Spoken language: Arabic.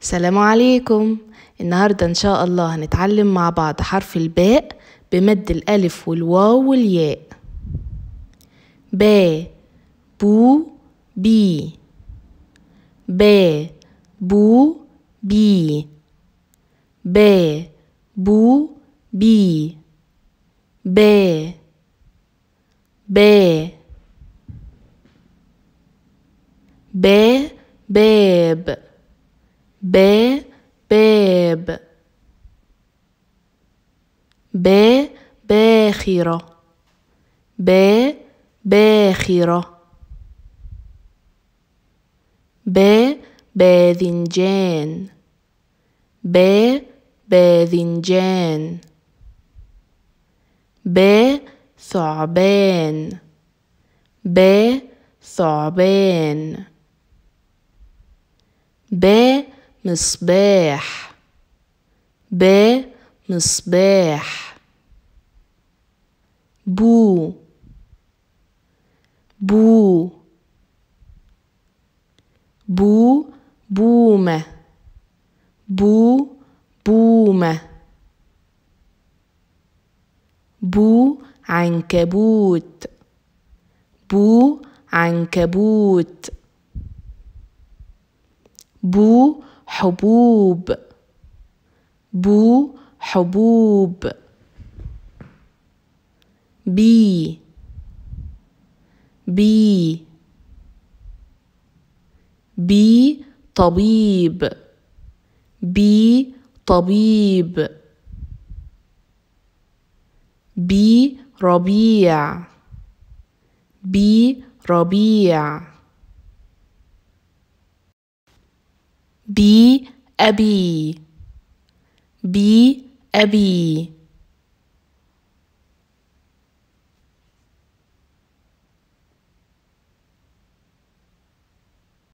سلام عليكم النهاردة إن شاء الله هنتعلم مع بعض حرف الباء بمد الألف والواو والياء با بو بي با بو بي با بو بي با با با باب ب باب ب باخرة ب باخرة ب باذنجان ب باذنجان ب ثعبان ب ثعبان ب مصباح ب مصباح بو بو بو بومة بو بومة بو عنكبوت بو عنكبوت بو حبوب بو حبوب بي بي بي طبيب بي طبيب بي ربيع بي ربيع Be a bee. Be a bee.